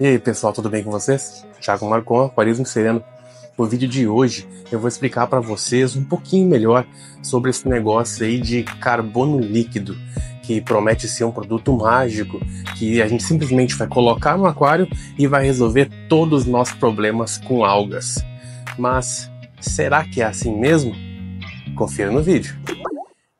E aí pessoal, tudo bem com vocês? Thiago Marcon, Aquarismo Sereno. No vídeo de hoje eu vou explicar para vocês um pouquinho melhor sobre esse negócio aí de carbono líquido, que promete ser um produto mágico, que a gente simplesmente vai colocar no aquário e vai resolver todos os nossos problemas com algas. Mas será que é assim mesmo? Confira no vídeo.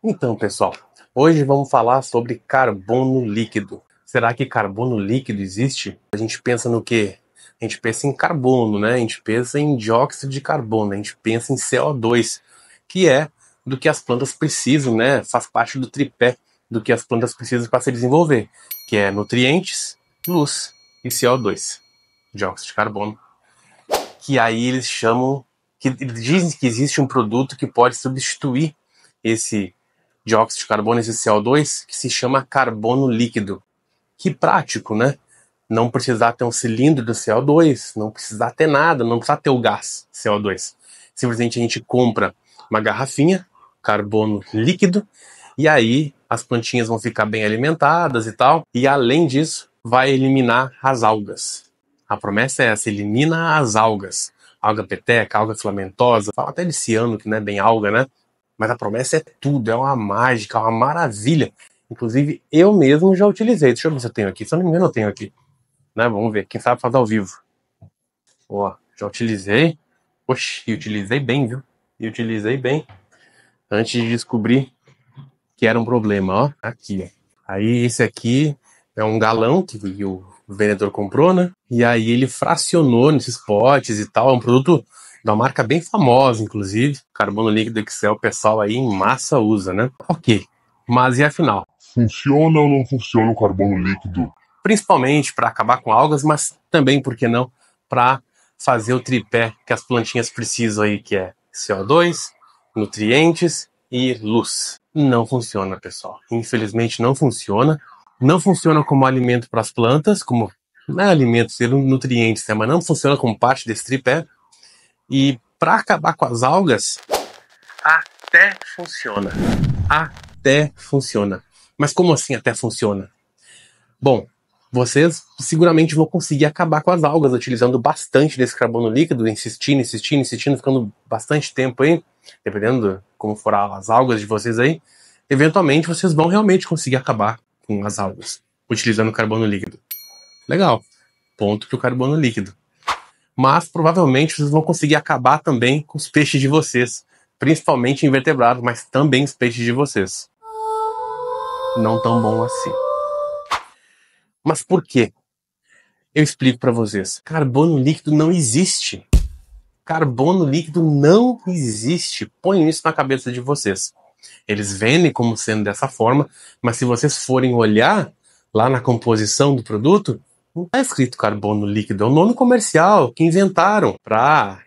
Então pessoal, hoje vamos falar sobre carbono líquido. Será que carbono líquido existe? A gente pensa no quê? A gente pensa em carbono, né? A gente pensa em dióxido de carbono, a gente pensa em CO2, que é do que as plantas precisam, né? Faz parte do tripé do que as plantas precisam para se desenvolver, que é nutrientes, luz e CO2, dióxido de carbono. Que aí eles chamam, que eles dizem que existe um produto que pode substituir esse dióxido de carbono, esse CO2, que se chama carbono líquido. Que prático, né? Não precisar ter um cilindro de CO2, não precisar ter nada, não precisar ter o gás CO2. Simplesmente a gente compra uma garrafinha, carbono líquido, e aí as plantinhas vão ficar bem alimentadas e tal. E além disso, vai eliminar as algas. A promessa é essa: elimina as algas. Alga peteca, alga filamentosa, fala até de ciano, que não é bem alga, né? Mas a promessa é tudo, é uma mágica, é uma maravilha. Inclusive, eu mesmo já utilizei. Deixa eu ver se eu tenho aqui. Se eu não me engano, eu tenho aqui. Né? Vamos ver. Quem sabe fazer ao vivo. Ó, já utilizei. Oxi, utilizei bem, viu? E utilizei bem. Antes de descobrir que era um problema, ó. Aqui, ó. Aí esse aqui é um galão que o vendedor comprou, né? E aí ele fracionou nesses potes e tal. É um produto da marca bem famosa, inclusive. Carbono líquido Excel, o pessoal aí em massa usa, né? Ok. Mas e afinal? Funciona ou não funciona o carbono líquido? Principalmente para acabar com algas, mas também, por que não, para fazer o tripé que as plantinhas precisam aí, que é CO2, nutrientes e luz. Não funciona, pessoal. Infelizmente não funciona. Não funciona como alimento para as plantas, como não é alimento, nutrientes, né? mas não funciona como parte desse tripé. E para acabar com as algas, até funciona. Até funciona. Mas como assim até funciona? Bom, vocês seguramente vão conseguir acabar com as algas utilizando bastante desse carbono líquido, insistindo, insistindo, insistindo, ficando bastante tempo aí, dependendo como foram as algas de vocês aí. Eventualmente vocês vão realmente conseguir acabar com as algas utilizando carbono líquido. Legal. Ponto para o carbono líquido. Mas provavelmente vocês vão conseguir acabar também com os peixes de vocês, principalmente invertebrados, mas também os peixes de vocês não tão bom assim. Mas por quê? Eu explico para vocês. Carbono líquido não existe. Carbono líquido não existe. Põe isso na cabeça de vocês. Eles vendem como sendo dessa forma, mas se vocês forem olhar lá na composição do produto, não está escrito carbono líquido. É um nome comercial que inventaram para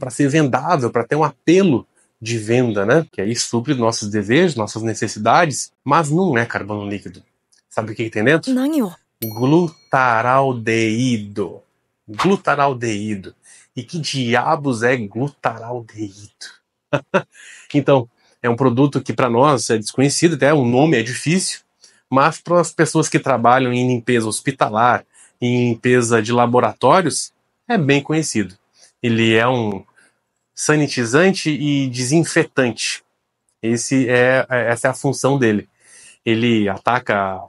para ser vendável, para ter um apelo de venda, né? Que aí supre nossos desejos, nossas necessidades, mas não é carbono líquido. Sabe o que, que tem dentro? Não. Glutaraldeído. Glutaraldeído. E que diabos é glutaraldeído? então, é um produto que para nós é desconhecido, até o nome é difícil, mas para as pessoas que trabalham em limpeza hospitalar, em limpeza de laboratórios, é bem conhecido. Ele é um sanitizante e desinfetante. Esse é, é, essa é a função dele. Ele ataca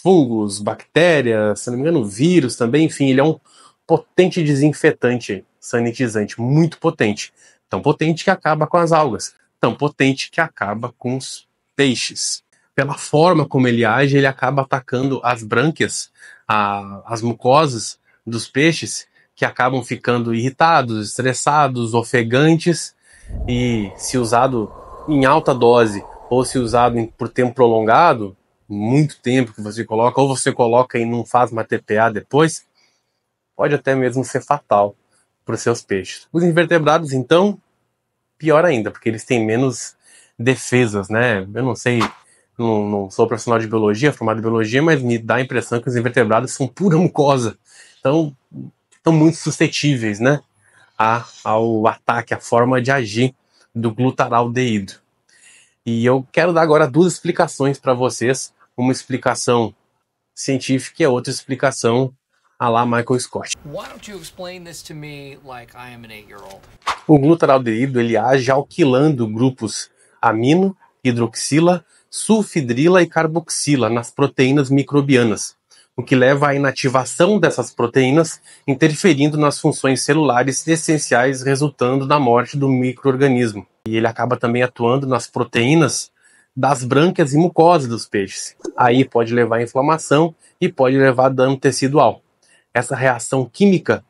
fungos, bactérias, se não me engano, vírus também, enfim, ele é um potente desinfetante, sanitizante, muito potente. Tão potente que acaba com as algas, tão potente que acaba com os peixes. Pela forma como ele age, ele acaba atacando as brânquias, a, as mucosas dos peixes que acabam ficando irritados, estressados, ofegantes e se usado em alta dose ou se usado por tempo prolongado, muito tempo que você coloca, ou você coloca e não faz uma TPA depois, pode até mesmo ser fatal para os seus peixes. Os invertebrados, então, pior ainda, porque eles têm menos defesas, né? Eu não sei, não, não sou profissional de biologia, formado em biologia, mas me dá a impressão que os invertebrados são pura mucosa. Então, estão muito suscetíveis, né? A, ao ataque, à forma de agir do glutaraldeído. E eu quero dar agora duas explicações para vocês, uma explicação científica e a outra explicação a lá Michael Scott. Like o glutaraldeído ele age alquilando grupos amino, hidroxila, sulfidrila e carboxila nas proteínas microbianas, o que leva à inativação dessas proteínas, interferindo nas funções celulares essenciais, resultando na morte do microorganismo. E ele acaba também atuando nas proteínas das brânquias e mucosas dos peixes. Aí pode levar à inflamação e pode levar a dano tecidual. Essa reação química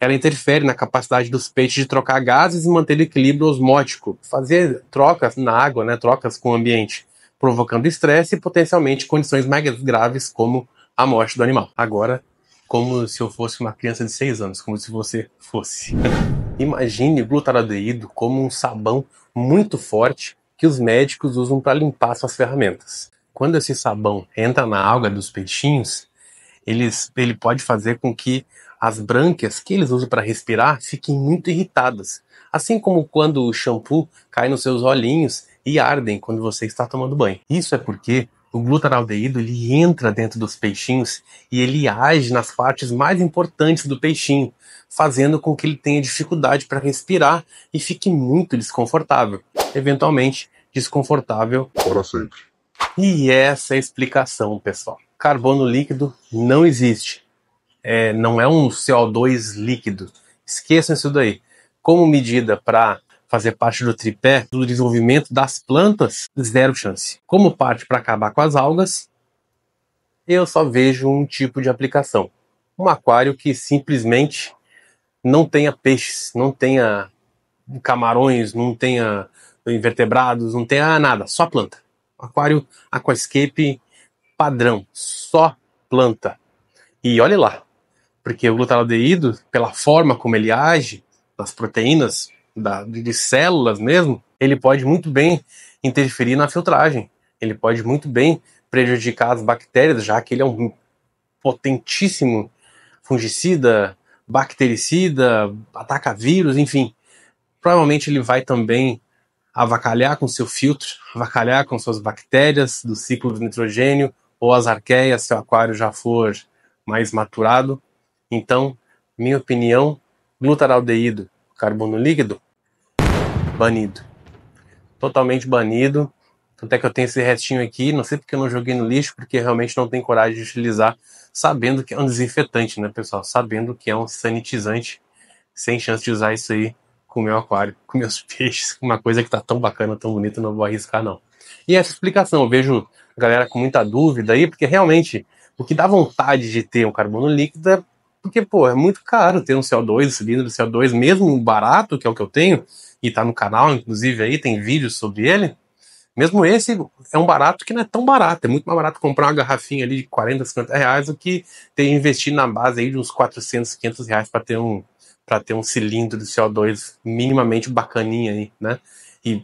ela interfere na capacidade dos peixes de trocar gases e manter o equilíbrio osmótico, fazer trocas na água, né, trocas com o ambiente, provocando estresse e potencialmente condições mais graves como a morte do animal. Agora, como se eu fosse uma criança de 6 anos, como se você fosse. Imagine glutaradeído como um sabão muito forte que os médicos usam para limpar suas ferramentas. Quando esse sabão entra na alga dos peixinhos, eles, ele pode fazer com que as brânquias que eles usam para respirar fiquem muito irritadas. Assim como quando o shampoo cai nos seus olhinhos e ardem quando você está tomando banho. Isso é porque o glutaraldeído ele entra dentro dos peixinhos e ele age nas partes mais importantes do peixinho, fazendo com que ele tenha dificuldade para respirar e fique muito desconfortável, eventualmente desconfortável para sempre. E essa é a explicação, pessoal. Carbono líquido não existe. É, não é um CO2 líquido. Esqueçam isso daí. Como medida para fazer parte do tripé do desenvolvimento das plantas, zero chance. Como parte para acabar com as algas, eu só vejo um tipo de aplicação. Um aquário que simplesmente não tenha peixes, não tenha camarões, não tenha invertebrados, não tenha nada, só planta. Aquário aquascape padrão, só planta. E olhe lá, porque o glutaraldeído, pela forma como ele age nas proteínas, da, de células mesmo, ele pode muito bem interferir na filtragem. Ele pode muito bem prejudicar as bactérias, já que ele é um potentíssimo fungicida, bactericida, ataca vírus, enfim. Provavelmente ele vai também avacalhar com seu filtro, avacalhar com suas bactérias do ciclo do nitrogênio ou as arqueias, se o aquário já for mais maturado. Então, minha opinião, glutaraldeído, carbono líquido, Banido. Totalmente banido. Tanto é que eu tenho esse restinho aqui, não sei porque eu não joguei no lixo, porque realmente não tenho coragem de utilizar, sabendo que é um desinfetante, né, pessoal? Sabendo que é um sanitizante, sem chance de usar isso aí com o meu aquário, com meus peixes, uma coisa que tá tão bacana, tão bonita, não vou arriscar, não. E essa explicação, eu vejo a galera com muita dúvida aí, porque realmente o que dá vontade de ter um carbono líquido é porque, pô, é muito caro ter um CO2, um cilindro de CO2, mesmo barato, que é o que eu tenho, e tá no canal, inclusive, aí tem vídeos sobre ele. Mesmo esse é um barato que não é tão barato. É muito mais barato comprar uma garrafinha ali de 40, 50 reais do que ter investido na base aí de uns 400, 500 reais para ter um para ter um cilindro de CO2 minimamente bacaninha aí, né? E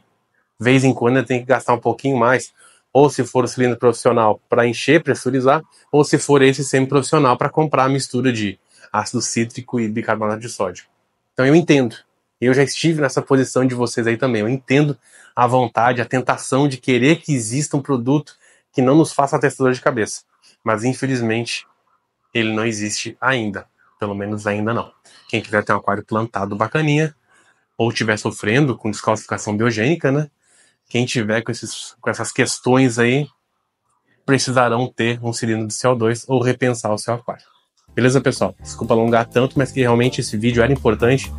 vez em quando tem que gastar um pouquinho mais, ou se for o cilindro profissional para encher, pressurizar, ou se for esse semi-profissional para comprar a mistura de ácido cítrico e bicarbonato de sódio. Então eu entendo. Eu já estive nessa posição de vocês aí também. Eu entendo a vontade, a tentação de querer que exista um produto que não nos faça testador de cabeça. Mas infelizmente ele não existe ainda. Pelo menos ainda não. Quem quiser ter um aquário plantado bacaninha, ou tiver sofrendo com descalcificação biogênica, né? Quem tiver com, esses, com essas questões aí, precisarão ter um cilindro de CO2 ou repensar o seu aquário. Beleza, pessoal? Desculpa alongar tanto, mas que realmente esse vídeo era importante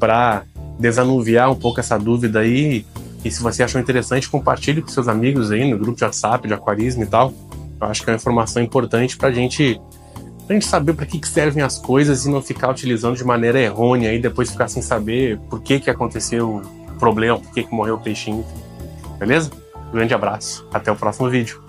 para desanuviar um pouco essa dúvida aí. E se você achou interessante, compartilhe com seus amigos aí no grupo de WhatsApp, de aquarismo e tal. Eu acho que é uma informação importante para gente, a gente saber para que, que, servem as coisas e não ficar utilizando de maneira errônea e depois ficar sem saber por que, que aconteceu o problema, por que, que morreu o peixinho. Beleza? Grande abraço, até o próximo vídeo.